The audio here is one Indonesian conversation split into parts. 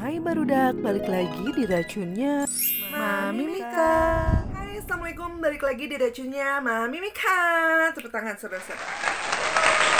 Hai Barudak, balik lagi di racunnya Mami Mika Hai, Assalamualaikum, balik lagi di racunnya Mami Mika Tepuk tangan saudara-saudara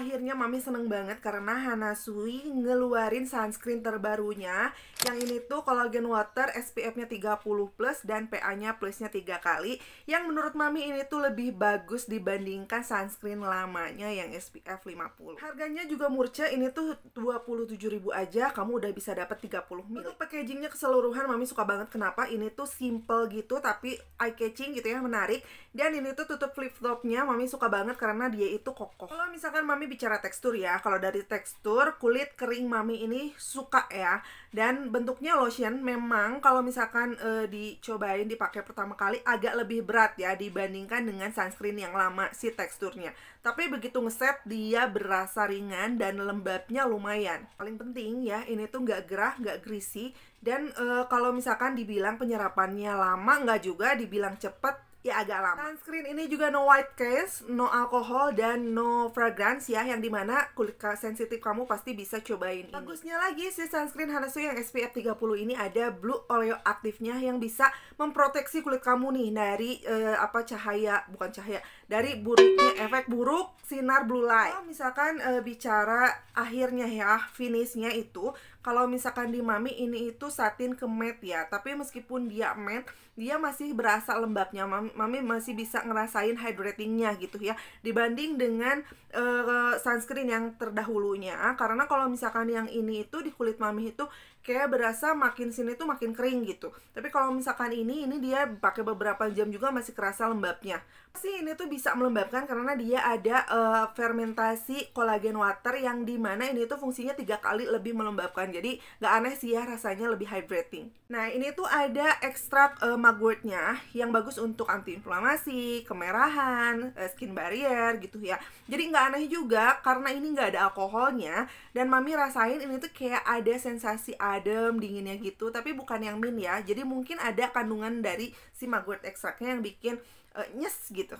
akhirnya mami seneng banget karena Hanasui ngeluarin sunscreen terbarunya yang ini tuh collagen water SPF-nya 30 plus dan PA-nya plusnya 3 kali yang menurut mami ini tuh lebih bagus dibandingkan sunscreen lamanya yang SPF 50 harganya juga murce ini tuh 27.000 aja kamu udah bisa dapat 30 mil untuk packagingnya keseluruhan mami suka banget kenapa ini tuh simple gitu tapi eye catching gitu ya menarik dan ini tuh tutup flip flopnya mami suka banget karena dia itu kokoh kalau misalkan mami bicara tekstur ya. Kalau dari tekstur, kulit kering mami ini suka ya. Dan bentuknya lotion memang kalau misalkan e, dicobain dipakai pertama kali agak lebih berat ya dibandingkan dengan sunscreen yang lama si teksturnya. Tapi begitu ngeset dia berasa ringan dan lembabnya lumayan. Paling penting ya, ini tuh nggak gerah, nggak greasy. Dan e, kalau misalkan dibilang penyerapannya lama nggak juga, dibilang cepet ya agak lama. Sunscreen ini juga no white case, no alkohol dan no fragrance ya yang dimana kulit sensitif kamu pasti bisa cobain ini. Bagusnya lagi si sunscreen Hanasu yang SPF 30 ini ada blue oleo aktifnya yang bisa memproteksi kulit kamu nih dari uh, apa cahaya bukan cahaya dari buruknya efek buruk sinar blue light. Kalau misalkan eh, bicara akhirnya ya finishnya itu kalau misalkan di mami ini itu satin ke matte ya tapi meskipun dia matte dia masih berasa lembabnya mami, masih bisa ngerasain hydratingnya gitu ya dibanding dengan uh, sunscreen yang terdahulunya karena kalau misalkan yang ini itu di kulit mami itu kayak berasa makin sini tuh makin kering gitu tapi kalau misalkan ini ini dia pakai beberapa jam juga masih kerasa lembabnya Pasti ini tuh bisa melembabkan karena dia ada uh, fermentasi kolagen water yang dimana ini tuh fungsinya tiga kali lebih melembabkan jadi nggak aneh sih ya rasanya lebih hydrating nah ini tuh ada ekstrak uh, eh, mugwortnya yang bagus untuk antiinflamasi kemerahan uh, skin barrier gitu ya jadi nggak aneh juga karena ini nggak ada alkoholnya dan mami rasain ini tuh kayak ada sensasi adem dinginnya gitu tapi bukan yang min ya jadi mungkin ada kandungan dari si maggot ekstraknya yang bikin uh, nyes gitu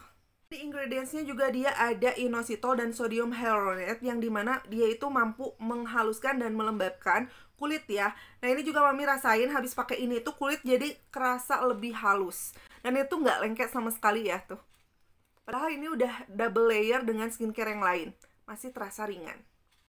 di ingredientsnya juga dia ada inositol dan sodium hyaluronate yang dimana dia itu mampu menghaluskan dan melembabkan kulit ya. Nah ini juga mami rasain habis pakai ini tuh kulit jadi kerasa lebih halus dan itu nggak lengket sama sekali ya tuh. Padahal ini udah double layer dengan skincare yang lain, masih terasa ringan.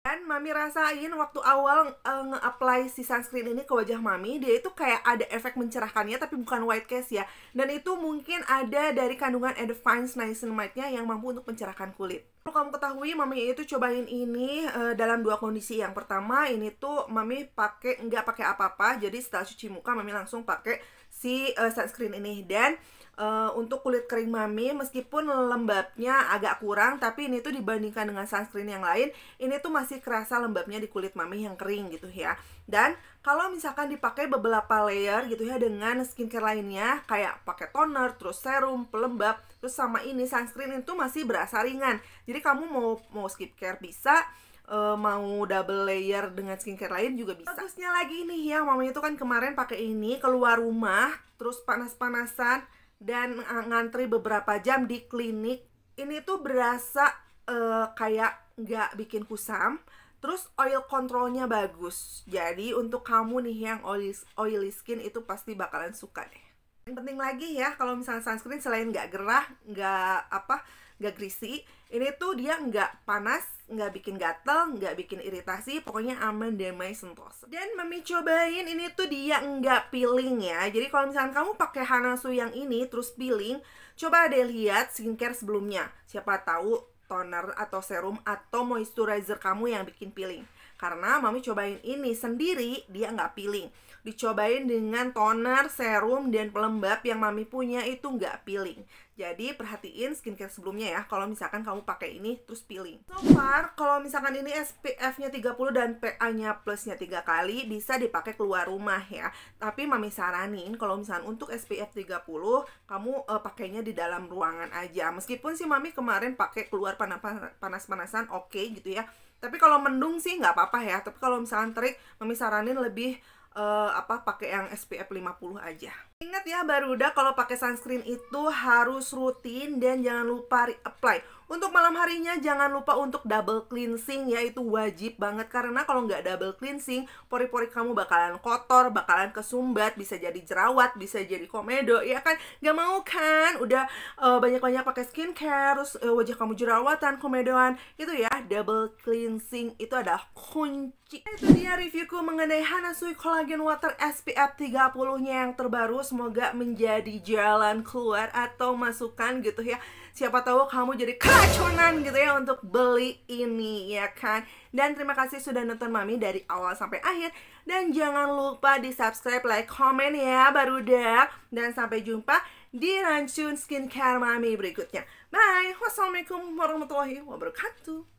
Dan mami rasain waktu awal uh, nge-apply si sunscreen ini ke wajah mami dia itu kayak ada efek mencerahkannya tapi bukan white case ya dan itu mungkin ada dari kandungan Advanced niacinamide-nya yang mampu untuk mencerahkan kulit Perlu kamu ketahui, mami itu cobain ini uh, dalam dua kondisi. Yang pertama, ini tuh mami pakai nggak pakai apa-apa, jadi setelah cuci muka mami langsung pakai si uh, sunscreen ini dan uh, untuk kulit kering mami meskipun lembabnya agak kurang tapi ini tuh dibandingkan dengan sunscreen yang lain ini tuh masih kerasa lembabnya di kulit mami yang kering gitu ya dan kalau misalkan dipakai beberapa layer gitu ya dengan skincare lainnya kayak pakai toner terus serum pelembab terus sama ini sunscreen itu masih berasa ringan jadi jadi kamu mau mau skincare bisa, uh, mau double layer dengan skincare lain juga bisa. Bagusnya lagi nih ya, mamanya itu kan kemarin pakai ini keluar rumah, terus panas-panasan dan eh, ngantri beberapa jam di klinik. Ini tuh berasa uh, kayak nggak bikin kusam. Terus oil controlnya bagus. Jadi untuk kamu nih yang oily, oily skin itu pasti bakalan suka deh. Yang penting lagi ya kalau misalnya sunscreen selain nggak gerah, nggak apa, nggak greasy, ini tuh dia nggak panas nggak bikin gatel, nggak bikin iritasi, pokoknya aman, damai, sentosa. Dan mami cobain ini tuh dia nggak peeling ya. Jadi kalau misalkan kamu pakai Hanasu yang ini terus peeling, coba deh lihat skincare sebelumnya. Siapa tahu toner atau serum atau moisturizer kamu yang bikin peeling. Karena mami cobain ini sendiri, dia nggak peeling. Dicobain dengan toner, serum, dan pelembab yang mami punya itu nggak peeling. Jadi perhatiin skincare sebelumnya ya kalau misalkan kamu pakai ini terus peeling. So far kalau misalkan ini SPF-nya 30 dan PA-nya plusnya 3 kali bisa dipakai keluar rumah ya. Tapi mami saranin kalau misalkan untuk SPF 30 kamu uh, pakainya di dalam ruangan aja. Meskipun sih mami kemarin pakai keluar panas-panasan oke okay, gitu ya. Tapi kalau mendung sih nggak apa-apa ya. Tapi kalau misalkan terik mami saranin lebih uh, apa pakai yang SPF 50 aja. Ingat ya baru udah kalau pakai sunscreen itu harus rutin dan jangan lupa apply. Untuk malam harinya jangan lupa untuk double cleansing ya itu wajib banget karena kalau nggak double cleansing pori-pori kamu bakalan kotor, bakalan kesumbat, bisa jadi jerawat, bisa jadi komedo ya kan nggak mau kan udah banyak eh, banyak-banyak pakai skincare terus uh, wajah kamu jerawatan, komedoan itu ya double cleansing itu adalah kunci. Itu dia reviewku mengenai Hanasui Collagen Water SPF 30-nya yang terbaru semoga menjadi jalan keluar atau masukan gitu ya siapa tahu kamu jadi keracunan gitu ya untuk beli ini ya kan dan terima kasih sudah nonton Mami dari awal sampai akhir dan jangan lupa di subscribe like komen ya baru deh dan sampai jumpa di Rancun Skincare Mami berikutnya bye wassalamualaikum warahmatullahi wabarakatuh